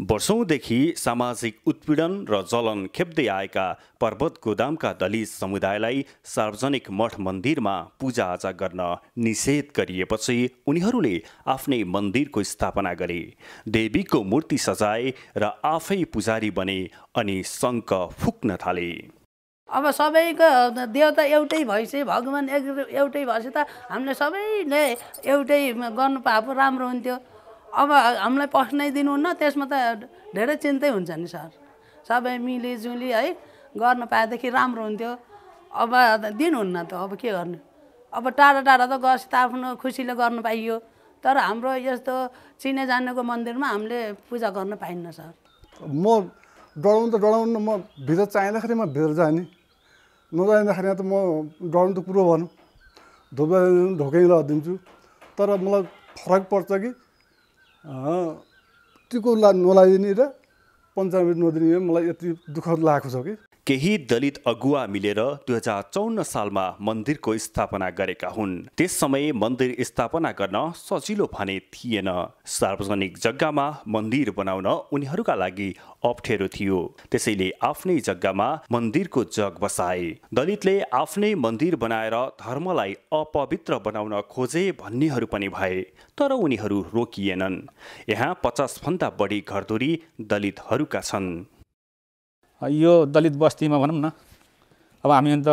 वर्षौँदेखि सामाजिक उत्पीडन र जलन खेप्दै आएका पर्वत गोदामका दलित समुदायलाई सार्वजनिक मठ मन्दिरमा पूजाआजा गर्न निषेध गरिएपछि उनीहरूले आफ्नै मन्दिरको स्थापना गरे देवीको मूर्ति सजाए र आफै पुजारी बने अनि शङ्क फुक्न थाले अब सबैको देवता एउटै भएपछि भगवान् एउटै भएपछि त हामीले सबैले एउटै गर्नु पाएको राम्रो हुन्थ्यो अब हामीलाई पस्नै दिनुहुन्न त्यसमा त धेरै चिन्तै हुन्छ नि सर सबै मिलिजुली है गर्न पाएदेखि राम्रो हुन्थ्यो अब दिनुहुन्न त अब के गर्नु अब टाढा टाढा त गएपछि त आफ्नो खुसीले गर्नु पाइयो तर हाम्रो यस्तो चिने मन्दिरमा हामीले पूजा गर्न पाइन्न सर म डराउनु त डराउनु म भित्र चाहिँदाखेरि म भित्र जाने नजाँदाखेरि त म डराउनु त कुरो भनौँ धोका ढोकै लगाइदिन्छु तर मलाई फरक पर्छ कि टिको ला नलाइदिने र पञ्चायत नदिने मलाई यति दुःख लागेको छ कि केही दलित अगुवा मिलेर दुई हजार चौन्न सालमा मन्दिरको स्थापना गरेका हुन् त्यस समय मन्दिर स्थापना गर्न सजिलो भने थिएन सार्वजनिक जग्गामा मन्दिर बनाउन उनीहरूका लागि अप्ठ्यारो थियो त्यसैले आफ्नै जग्गामा मन्दिरको जग बसाए दलितले आफ्नै मन्दिर बनाएर धर्मलाई अपवित्र बनाउन खोजे भन्नेहरू पनि भए तर उनीहरू रोकिएनन् यहाँ पचासभन्दा बढी घरधुरी दलितहरूका छन् यो दलित बस्तीमा भनौँ न अब हामी अन्त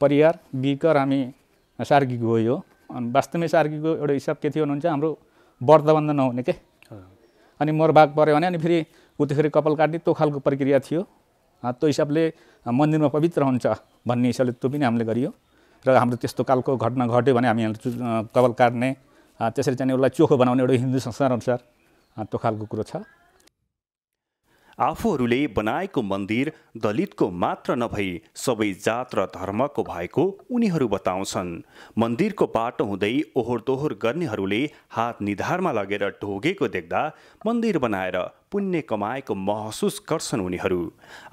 परिवार बिकर हामी सार्की हो यो अनि वास्तवमै सार्कीको एउटा हिसाब के थियो भन्नुहुन्छ हाम्रो व्रतबन्ध नहुने के अनि मोर मोरभाग पऱ्यो भने अनि फेरि उतिखेरि कपाल काट्ने त्यो खालको प्रक्रिया थियो त्यो हिसाबले मन्दिरमा पवित्र हुन्छ भन्ने हिसाबले त्यो पनि हामीले गरियो र हाम्रो त्यस्तो खालको घटना घट्यो भने हामी कपाल काट्ने त्यसरी चाहिँ उसलाई चोखो बनाउने एउटा हिन्दू संस्कार अनुसार त्यो खालको कुरो छ आफूहरूले बनाएको मन्दिर दलितको मात्र नभई सबै जात र धर्मको भएको उनीहरू बताउँछन् मन्दिरको बाटो हुँदै ओहोर दोहोर गर्नेहरूले हात निधारमा लगेर ढोगेको देख्दा मन्दिर बनाएर पुण्य कमाएको महसुस गर्छन् उनीहरू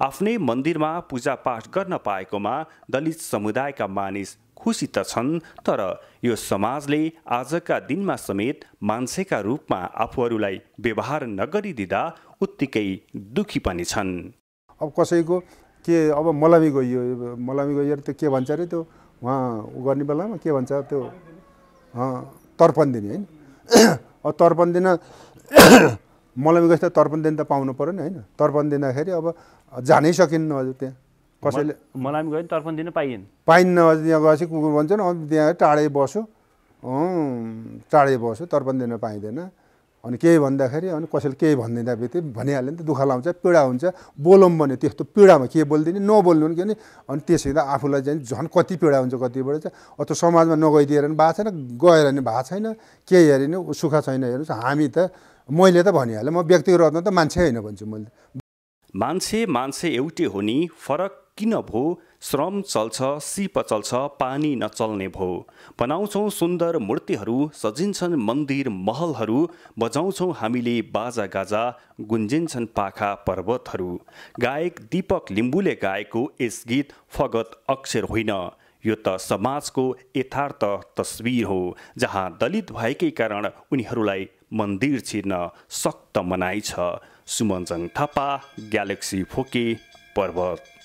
आफ्नै मन्दिरमा पूजापाठ गर्न पाएकोमा दलित समुदायका मानिस खुसी त छन् तर यो समाजले आजका दिनमा समेत मान्छेका रूपमा आफूहरूलाई व्यवहार नगरिदिँदा उत्तिकै दुखी पनि छन् अब कसैको के अब मलामी गइयो मलामी गएर त्यो के भन्छ अरे त्यो उहाँ ऊ गर्ने बेलामा के भन्छ त्यो तर्पण दिने होइन अब तर्पण दिन मलामी गएपछि तर्पण दिन त पाउनु पऱ्यो नि होइन तर्पण दिँदाखेरि अब जानै सकिन्न हजुर त्यहाँ कसैले मलामी गयो तर्पण दिन पाइएन पाइन्न हजुर त्यहाँ गएपछि कुकुर भन्छ नि त्यहाँ टाढै बस्यो टाढै बस्यो तर्पण दिन पाइँदैन अनि केही भन्दाखेरि अनि कसैले केही भनिदिँदा बित्ति भनिहाल्यो नि त दुःख लाउँछ पीडा हुन्छ बोलौँ भने त्यस्तो पीडामा के बोलिदिने नबोल्नु नि किनभने अनि त्यसरी आफूलाई चाहिँ झन् कति पीडा हुन्छ कतिबाट चाहिँ अब त्यो समाजमा नगइदिएर नि भएको छैन गएर नि भएको छैन केही नि सुख छैन हेर्नुहोस् हामी त मैले त भनिहालेँ म व्यक्तिगत त मान्छे होइन भन्छु मैले मान्छे मान्छे एउटै हो नि फरक किन भयो श्रम चल्छ सिप चल्छ पानी नचल्ने भो बनाउँछौँ सुन्दर मूर्तिहरू सजिन्छन् मन्दिर महलहरू बजाउँछौँ हामीले बाजा गाजा गुन्जिन्छन् पाखा पर्वतहरू गायक दीपक लिम्बूले गाएको यस गीत फगत अक्षर होइन यो त समाजको यथार्थ तस्विर हो जहाँ दलित भएकै कारण उनीहरूलाई मन्दिर छिर्न सक्त मनाइ छ सुमन्जङ थापा ग्यालेक्सी फोके पर्वत